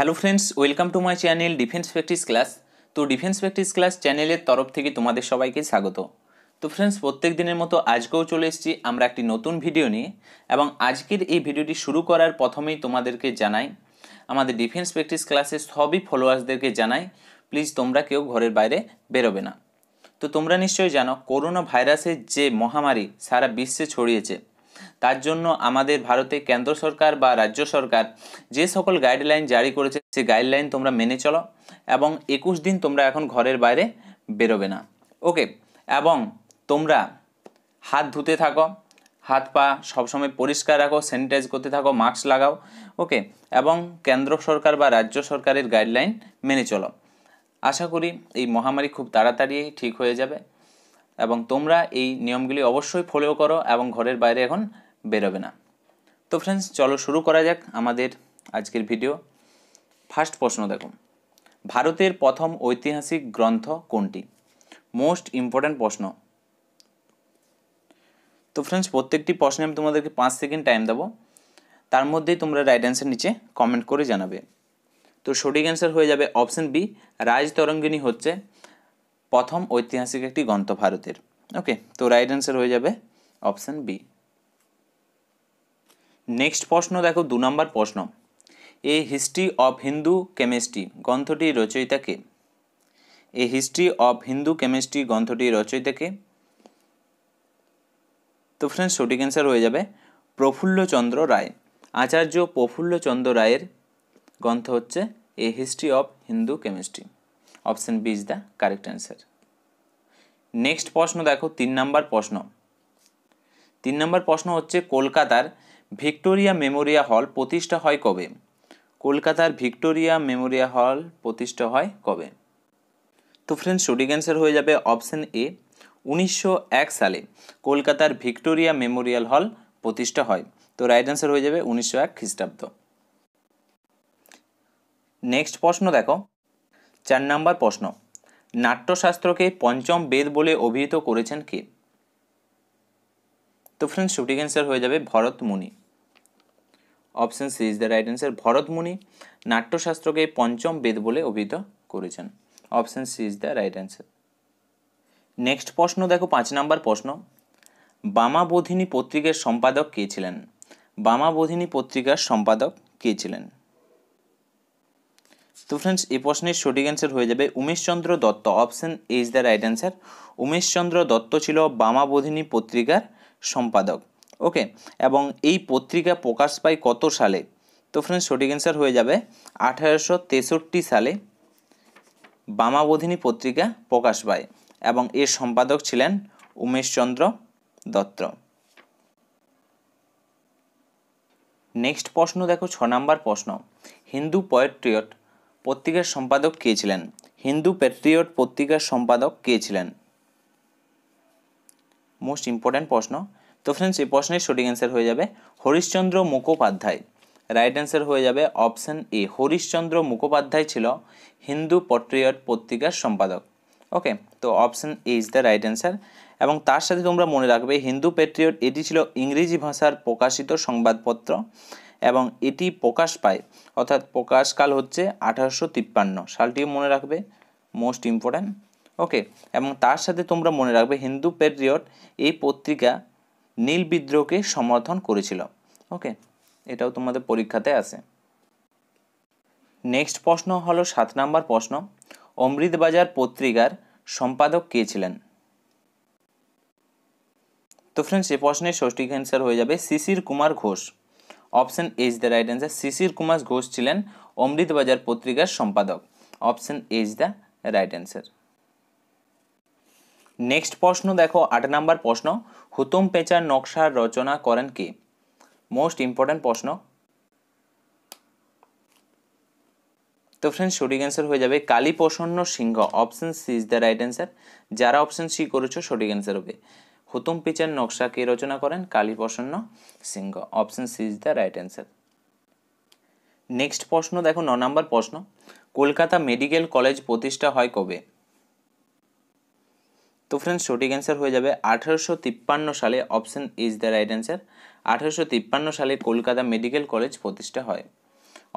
hello friends welcome to my channel defence practice class তো defence practice class চ্যানেলের তরফ থেকে তোমাদের সবাইকে স্বাগত তো ফ্রেন্ডস প্রত্যেক দিনের মতো আজকেও চলে এসেছি আমরা একটি নতুন ভিডিও নিয়ে এবং আজকের এই ভিডিওটি শুরু করার প্রথমেই তোমাদেরকে জানাই আমাদের ডিফেন্স প্র্যাকটিস ক্লাসের সবই ফলোয়ার্সদেরকে জানাই প্লিজ তোমরা কেউ ঘরের বাইরে বেরোবে না তো তোমরা নিশ্চয়ই জানো করোনা ভাইরাসের যে মহামারী সারা বিশ্বে ছড়িয়েছে তার জন্য আমাদের ভারতে কেন্দ্র সরকার বা রাজ্য সরকার যে সকল গাইডলাইন জারি করেছে সেই গাইডলাইন তোমরা মেনে চলো এবং একুশ দিন তোমরা এখন ঘরের বাইরে বেরোবে না ওকে এবং তোমরা হাত ধুতে থাকো হাত পা সবসময় পরিষ্কার রাখো স্যানিটাইজ করতে থাকো মাস্ক লাগাও ওকে এবং কেন্দ্র সরকার বা রাজ্য সরকারের গাইডলাইন মেনে চলো আশা করি এই মহামারী খুব তাড়াতাড়ি ঠিক হয়ে যাবে এবং তোমরা এই নিয়মগুলি অবশ্যই ফলো করো এবং ঘরের বাইরে এখন বেরোবে না তো ফ্রেন্ডস চলো শুরু করা যাক আমাদের আজকের ভিডিও ফার্স্ট প্রশ্ন দেখো ভারতের প্রথম ঐতিহাসিক গ্রন্থ কোনটি মোস্ট ইম্পর্ট্যান্ট প্রশ্ন তো ফ্রেন্ডস প্রত্যেকটি প্রশ্নে আমি তোমাদেরকে পাঁচ সেকেন্ড টাইম দেবো তার মধ্যেই তোমরা রাইট অ্যান্সার নিচে কমেন্ট করে জানাবে তো সঠিক অ্যান্সার হয়ে যাবে অপশন বি রাজতরঙ্গিনী হচ্ছে প্রথম ঐতিহাসিক একটি গ্রন্থ ভারতের ওকে তো রাইট অ্যান্সার হয়ে যাবে অপশান বি নেক্সট প্রশ্ন দেখো দু নম্বর প্রশ্ন a history of Hindu chemistry গ্রন্থটির রচয়িতাকে a history of Hindu chemistry গ্রন্থটির রচয়িতাকে তো ফ্রেন্ডস সঠিক অ্যান্সার হয়ে যাবে প্রফুল্লচন্দ্র রায় আচার্য প্রফুল্লচন্দ্র রায়ের গ্রন্থ হচ্ছে a history of Hindu chemistry option B is the correct answer next প্রশ্ন দেখো তিন নাম্বার প্রশ্ন তিন নম্বর প্রশ্ন হচ্ছে কলকাতার ভিক্টোরিয়া মেমোরিয়া হল প্রতিষ্ঠা হয় কবে কলকাতার ভিক্টোরিয়া মেমোরিয়া হল প্রতিষ্ঠা হয় কবে তো ফ্রেন্ডস সঠিক অ্যান্সার হয়ে যাবে অপশান এ উনিশশো সালে কলকাতার ভিক্টোরিয়া মেমোরিয়াল হল প্রতিষ্ঠা হয় তো রাইট অ্যান্সার হয়ে যাবে উনিশশো এক খ্রিস্টাব্দ নেক্সট প্রশ্ন দেখো চার নাম্বার প্রশ্ন নাট্যশাস্ত্রকে পঞ্চম বেদ বলে অভিহিত করেছেন কে তো ফ্রেন্ড সঠিক অ্যান্সার হয়ে যাবে Bharata Muni option C is the right answer Bharata Muni নাট্যশাস্ত্রকে পঞ্চম বেদ বলে অভিহিত করেছেন option C is the right answer next প্রশ্ন দেখো পাঁচ নাম্বার প্রশ্ন বামাবোধিনী পত্রিকার সম্পাদক কে ছিলেন বামাবোধিনী পত্রিকার সম্পাদক কে ছিলেন তো ফ্রেন্ডস এই প্রশ্নের সঠিক অ্যান্সার হয়ে যাবে Umeshchandra Dutta option A is the right answer Umeshchandra Dutta ছিল বামাবোধিনী পত্রিকার সম্পাদক ওকে এবং এই পত্রিকা প্রকাশ পায় কত সালে তো ফ্রেন্ডস সঠিক অ্যান্সার হয়ে যাবে আঠারোশো তেষট্টি সালে বামাবোধিনী পত্রিকা প্রকাশ পায় এবং এর সম্পাদক ছিলেন উমেশচন্দ্র দত্ত নেক্সট প্রশ্ন দেখো ছ নাম্বার প্রশ্ন হিন্দু পয়েট্রিয়ট পত্রিকার সম্পাদক কে ছিলেন হিন্দু প্যাট্রিয়ট পত্রিকার সম্পাদক কে ছিলেন মোস্ট ইম্পর্ট্যান্ট প্রশ্ন তো ফ্রেন্ডস এই প্রশ্নের সঠিক অ্যান্সার হয়ে যাবে হরিশ্চন্দ্র মুখোপাধ্যায় রাইট অ্যান্সার হয়ে যাবে অপশন এ হরিশ্চন্দ্র মুখোপাধ্যায় ছিল হিন্দু পট্রিয়ট পত্রিকার সম্পাদক ওকে তো option A is the right answer এবং তার সাথে তোমরা মনে রাখবে হিন্দু পেট্রিয়ট এটি ছিল ইংরেজি ভাষার প্রকাশিত সংবাদপত্র এবং এটি প্রকাশ পায় অর্থাৎ প্রকাশকাল হচ্ছে আঠারোশো তিপ্পান্ন সালটিও মনে রাখবে মোস্ট ইম্পর্ট্যান্ট ওকে এবং তার সাথে তোমরা মনে রাখবে হিন্দু পেট্রিয়ট এই পত্রিকা নীল বিদ্রোহকে সমর্থন করেছিল ওকে এটাও তোমাদের পরীক্ষাতে আছে নেক্সট প্রশ্ন হলো সাত নাম্বার প্রশ্ন অমৃতবাজার পত্রিকার সম্পাদক কে ছিলেন তো ফ্রেন্ডস এই প্রশ্নের ষষ্ঠী অ্যান্সার হয়ে যাবে Shishir Kumar Ghosh option A is the right answer Shishir Kumar Ghosh ছিলেন অমৃতবাজার পত্রিকার সম্পাদক option A is the right answer next প্রশ্ন দেখো আট নাম্বার প্রশ্ন হুতুম পেঁচার নকশা রচনা করেন কে মোস্ট ইম্পর্ট্যান্ট প্রশ্ন তো ফ্রেন্ড সঠিক অ্যান্সার হয়ে যাবে Kaliprasanna Singha option C is the right answer যারা অপশন সি করেছো সঠিক অ্যান্সার হবে হুতুম পিচের নকশা কে রচনা করেন Kaliprasanna Singha option C is the right answer next প্রশ্ন দেখো ন নম্বর প্রশ্ন কলকাতা মেডিকেল কলেজ প্রতিষ্ঠা হয় কবে তো ফ্রেন্ডস সঠিক অ্যান্সার হয়ে যাবে আঠারোশো তিপ্পান্ন সালে option is the right answer আঠারোশো তিপ্পান্ন সালে কলকাতা মেডিকেল কলেজ প্রতিষ্ঠা হয়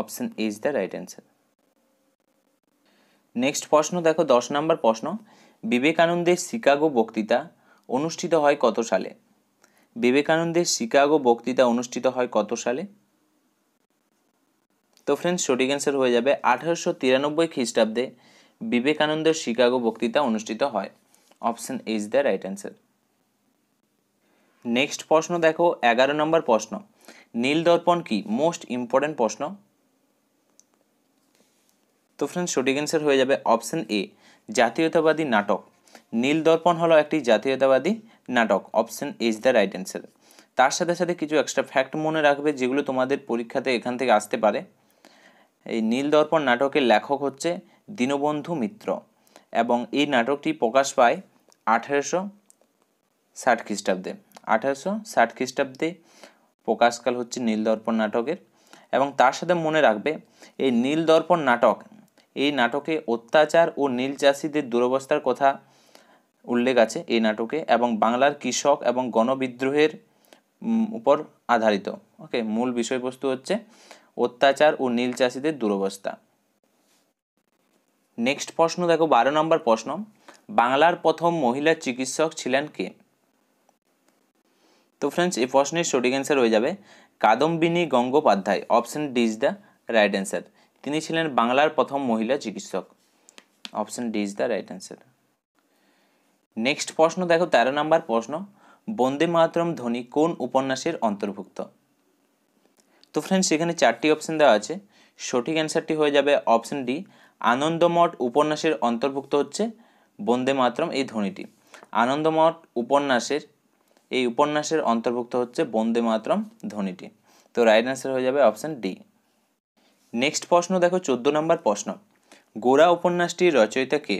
option is the right answer next প্রশ্ন দেখো দশ নম্বর প্রশ্ন বিবেকানন্দের শিকাগো বক্তৃতা অনুষ্ঠিত হয় কত সালে বিবেকানন্দের শিকাগো বক্তৃতা অনুষ্ঠিত হয় কত সালে তো ফ্রেন্ডস সঠিক অ্যান্সার হয়ে যাবে আঠারোশো তিরানব্বই খ্রিস্টাব্দে বিবেকানন্দের শিকাগো বক্তৃতা অনুষ্ঠিত হয় option is the right answer next প্রশ্ন দেখো এগারো নম্বর প্রশ্ন নীল দর্পণ কি মোস্ট ইম্পর্ট্যান্ট প্রশ্ন তো ফ্রেন্ডস সঠিক অ্যান্সার হয়ে যাবে অপশন এ জাতীয়তাবাদী নাটক নীল দর্পণ হলো একটি জাতীয়তাবাদী নাটক option is the right answer তার সাথে সাথে কিছু এক্সট্রা ফ্যাক্ট মনে রাখবে যেগুলো তোমাদের পরীক্ষাতে এখান থেকে আসতে পারে এই নীল দর্পণ নাটকের লেখক হচ্ছে দীনবন্ধু মিত্র এবং এই নাটকটি প্রকাশ পায় আঠেরোশো ষাট খ্রিস্টাব্দে আঠেরোশো ষাট খ্রিস্টাব্দে প্রকাশকাল হচ্ছে নীল দর্পণ নাটকের এবং তার সাথে মনে রাখবে এই নীল দর্পণ নাটক এই নাটকে অত্যাচার ও নীল চাষিদের দুরবস্থার কথা উল্লেখ আছে এই নাটকে এবং বাংলার কৃষক এবং গণবিদ্রোহের উপর আধারিত ওকে মূল বিষয়বস্তু হচ্ছে অত্যাচার ও নীল চাষিদের দুরবস্থা নেক্সট প্রশ্ন দেখো বারো নম্বর প্রশ্ন বাংলার প্রথম মহিলা চিকিৎসক ছিলেন কে তো ফ্রেন্ডস এই প্রশ্নের সঠিক অ্যান্সার হয়ে যাবে Kadambini Gangopadhyay option D is the right answer তিনি ছিলেন বাংলার প্রথম মহিলা চিকিৎসক option D is the right answer next প্রশ্ন দেখো তেরো নাম্বার প্রশ্ন বন্দে মাতরম ধ্বনি কোন উপন্যাসের অন্তর্ভুক্ত তো ফ্রেন্ডস এখানে চারটি অপশন দেওয়া আছে সঠিক অ্যান্সারটি হয়ে যাবে অপশন ডি আনন্দমঠ উপন্যাসের অন্তর্ভুক্ত হচ্ছে বন্দে মাতরম এই ধ্বনিটি আনন্দমঠ উপন্যাসের এই উপন্যাসের অন্তর্ভুক্ত হচ্ছে বন্দে মাতরম ধ্বনিটি তো রাইট অ্যান্সার হয়ে যাবে অপশন ডি নেক্সট প্রশ্ন দেখো চোদ্দ নম্বর প্রশ্ন গোরা উপন্যাসটির রচয়িতা কে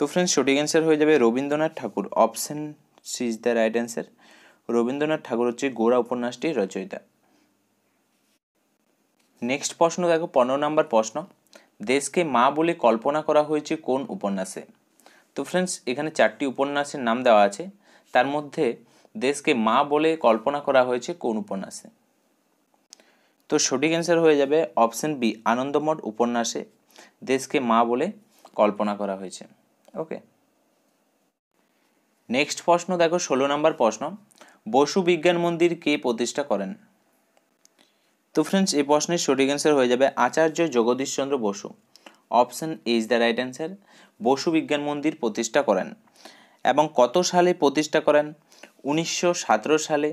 তো ফ্রেন্ডস সঠিক অ্যান্সার হয়ে যাবে Rabindranath Tagore option C is the right answer Rabindranath Tagore হচ্ছে গোড়া উপন্যাসটির রচয়িতা নেক্সট প্রশ্ন দেখো পনেরো নাম্বার প্রশ্ন দেশকে মা বলে কল্পনা করা হয়েছে কোন উপন্যাসে তো ফ্রেন্ডস এখানে চারটি উপন্যাসের নাম দেওয়া আছে তার মধ্যে দেশকে মা বলে কল্পনা করা হয়েছে কোন উপন্যাসে তো সঠিক অ্যান্সার হয়ে যাবে অপশন বি আনন্দমঠ উপন্যাসে দেশকে মা বলে কল্পনা করা হয়েছে ওকে নেক্সট প্রশ্ন দেখো ষোলো নম্বর প্রশ্ন বসু বিজ্ঞান মন্দির কে প্রতিষ্ঠা করেন তো ফ্রেন্ডস এই প্রশ্নের সঠিক অ্যান্সার হয়ে যাবে Acharya Jagadishchandra Bose option is the right answer Bose Vigyan Mandir প্রতিষ্ঠা করেন এবং কত সালে প্রতিষ্ঠা করেন উনিশশো সালে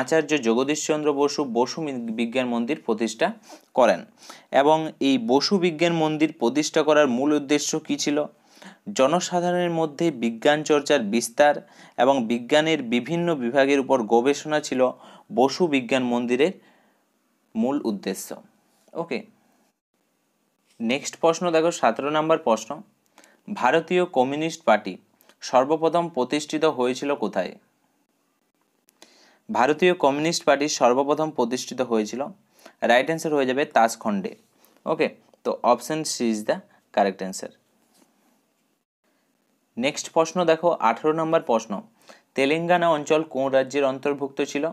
আচার্য জগদীশচন্দ্র বসু বসু বিজ্ঞান মন্দির প্রতিষ্ঠা করেন এবং এই বসু বিজ্ঞান মন্দির প্রতিষ্ঠা করার মূল উদ্দেশ্য কী ছিল জনসাধারণের মধ্যে বিজ্ঞান চর্চার বিস্তার এবং বিজ্ঞানের বিভিন্ন বিভাগের উপর গবেষণা ছিল বসু বিজ্ঞান মন্দিরের মূল উদ্দেশ্য ওকে নেক্সট প্রশ্ন দেখো সতেরো নম্বর প্রশ্ন ভারতীয় কমিউনিস্ট পার্টি সর্বপ্রথম প্রতিষ্ঠিত হয়েছিল কোথায় ভারতীয় কমিউনিস্ট পার্টি সর্বপ্রথম প্রতিষ্ঠিত হয়েছিল রাইট অ্যান্সার হয়ে যাবে তাজখণ্ডে ওকে তো option C is the correct answer next প্রশ্ন দেখো আঠেরো নম্বর প্রশ্ন তেলেঙ্গানা অঞ্চল কোন রাজ্যের অন্তর্ভুক্ত ছিল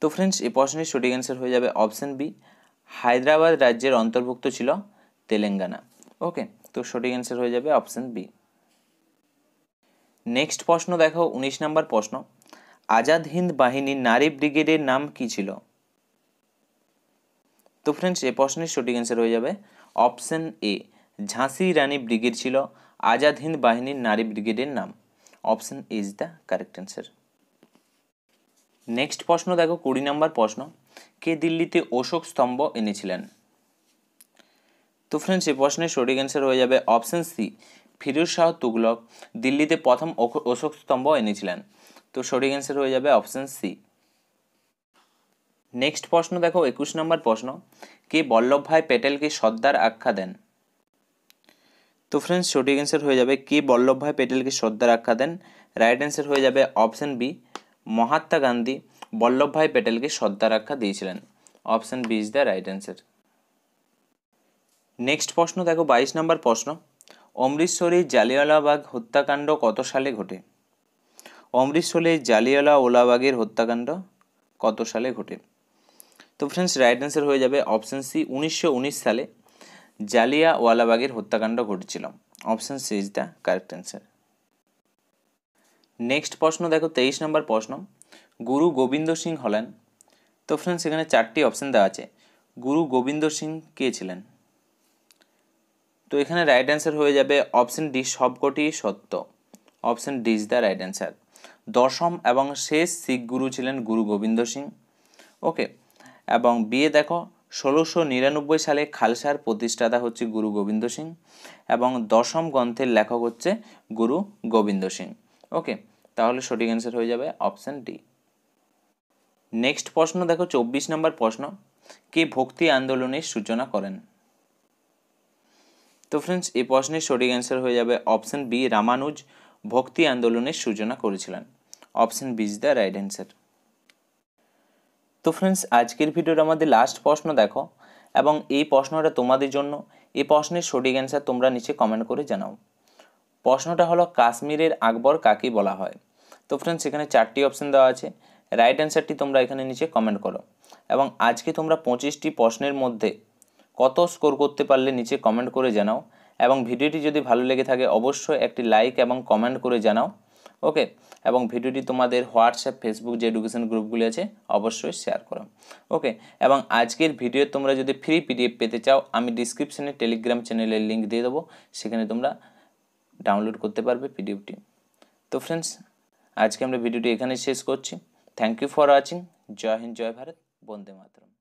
তো ফ্রেন্ডস এই প্রশ্নের সঠিক অ্যান্সার হয়ে যাবে অপশন বি হায়দ্রাবাদ রাজ্যের অন্তর্ভুক্ত ছিল তেলেঙ্গানা ওকে তো সঠিক অ্যান্সার হয়ে যাবে অপশন বি নেক্সট প্রশ্ন দেখো উনিশ নম্বর প্রশ্ন আজাদ হিন্দ বাহিনীর নারী ব্রিগেডের নাম কি ছিল তো ফ্রেন্ডস এই প্রশ্নের সঠিক অ্যান্সার হয়ে যাবে অপশন এ ঝাঁসি রানী ব্রিগেড ছিল আজাদ হিন্দ বাহিনীর নারী ব্রিগেডের নাম option is the correct answer next প্রশ্ন দেখো কুড়ি নম্বর প্রশ্ন কে দিল্লিতে অশোক স্তম্ভ এনেছিলেন তো ফ্রেন্ডস এই প্রশ্নের সঠিক অ্যান্সার হয়ে যাবে অপশন সি ফিরোজ শাহ তুগলক দিল্লিতে প্রথম অশোক স্তম্ভ এনেছিলেন তো সঠিক অ্যান্সার হয়ে যাবে অপশন সি নেক্সট প্রশ্ন দেখো একুশ নম্বর প্রশ্ন কে বল্লভ ভাই প্যাটেলকে সর্দার আখ্যা দেন তো ফ্রেন্ডস সঠিক অ্যান্সার হয়ে যাবে কে বল্লভভাই প্যাটেলকে শ্রদ্ধা রাখা দেন রাইট অ্যান্সার হয়ে যাবে অপশান বি মহাত্মা গান্ধী বল্লভভাই প্যাটেলকে শ্রদ্ধা রাখা দিয়েছিলেন option B is the right answer next প্রশ্ন দেখো বাইশ নম্বর প্রশ্ন অমৃতসরে জালিয়ালাবাগ হত্যাকাণ্ড কত সালে ঘটে অমৃতসরে জালিয়ালা ওলাবাগের হত্যাকাণ্ড কত সালে ঘটে তো ফ্রেন্ডস রাইট অ্যান্সার হয়ে যাবে অপশান সি উনিশশো সালে জালিয়া ওয়ালাবাগের হত্যাকাণ্ড ঘটেছিল option C is the correct answer next প্রশ্ন দেখো তেইশ নম্বর প্রশ্ন গুরু গোবিন্দ সিং হলেন তো ফ্রেন্ডস এখানে চারটি অপশান দেওয়া আছে গুরু গোবিন্দ সিং কে ছিলেন তো এখানে রাইট অ্যান্সার হয়ে যাবে অপশান ডি সবকটি সত্য option D is the right answer দশম এবং শেষ শিখ গুরু ছিলেন গুরু গোবিন্দ সিং ওকে এবং বিয়ে দেখো ষোলোশো নিরানব্বই সালে খালসার প্রতিষ্ঠাতা হচ্ছে গুরু গোবিন্দ সিং এবং দশম গ্রন্থের লেখক হচ্ছে গুরু গোবিন্দ সিং ওকে তাহলে সঠিক অ্যান্সার হয়ে যাবে অপশান ডি নেক্সট প্রশ্ন দেখো চব্বিশ নম্বর প্রশ্ন কে ভক্তি আন্দোলনের সূচনা করেন তো ফ্রেন্ডস এই প্রশ্নের সঠিক অ্যান্সার হয়ে যাবে অপশান বি রামানুজ ভক্তি আন্দোলনের সূচনা করেছিলেন option B is the right answer তো ফ্রেন্ডস আজকের ভিডিওর আমাদের লাস্ট প্রশ্ন দেখো এবং এই প্রশ্নটা তোমাদের জন্য এই প্রশ্নের সঠিক অ্যান্সার তোমরা নিচে কমেন্ট করে জানাও প্রশ্নটা হলো কাশ্মীরের আকবর কাকে বলা হয় তো ফ্রেন্ডস এখানে চারটি অপশন দেওয়া আছে রাইট অ্যান্সারটি তোমরা এখানে নিচে কমেন্ট করো এবং আজকে তোমরা পঁচিশটি প্রশ্নের মধ্যে কত স্কোর করতে পারলে নিচে কমেন্ট করে জানাও এবং ভিডিওটি যদি ভালো লেগে থাকে অবশ্যই একটি লাইক এবং কমেন্ট করে জানাও ওকে এবং ভিডিওটি তোমাদের হোয়াটসঅ্যাপ ফেসবুক যে এডুকেশন গ্রুপগুলি আছে অবশ্যই শেয়ার করো ওকে এবং আজকের ভিডিও তোমরা যদি ফ্রি পিডিএফ পেতে চাও আমি ডিসক্রিপশানে টেলিগ্রাম চ্যানেলের লিঙ্ক দিয়ে দেবো সেখানে তোমরা ডাউনলোড করতে পারবে পিডিএফটি তো ফ্রেন্ডস আজকে আমরা ভিডিওটি এখানে শেষ করছি থ্যাংক ইউ ফর ওয়াচিং জয় হিন্দ জয় ভারত বন্দে মাতরম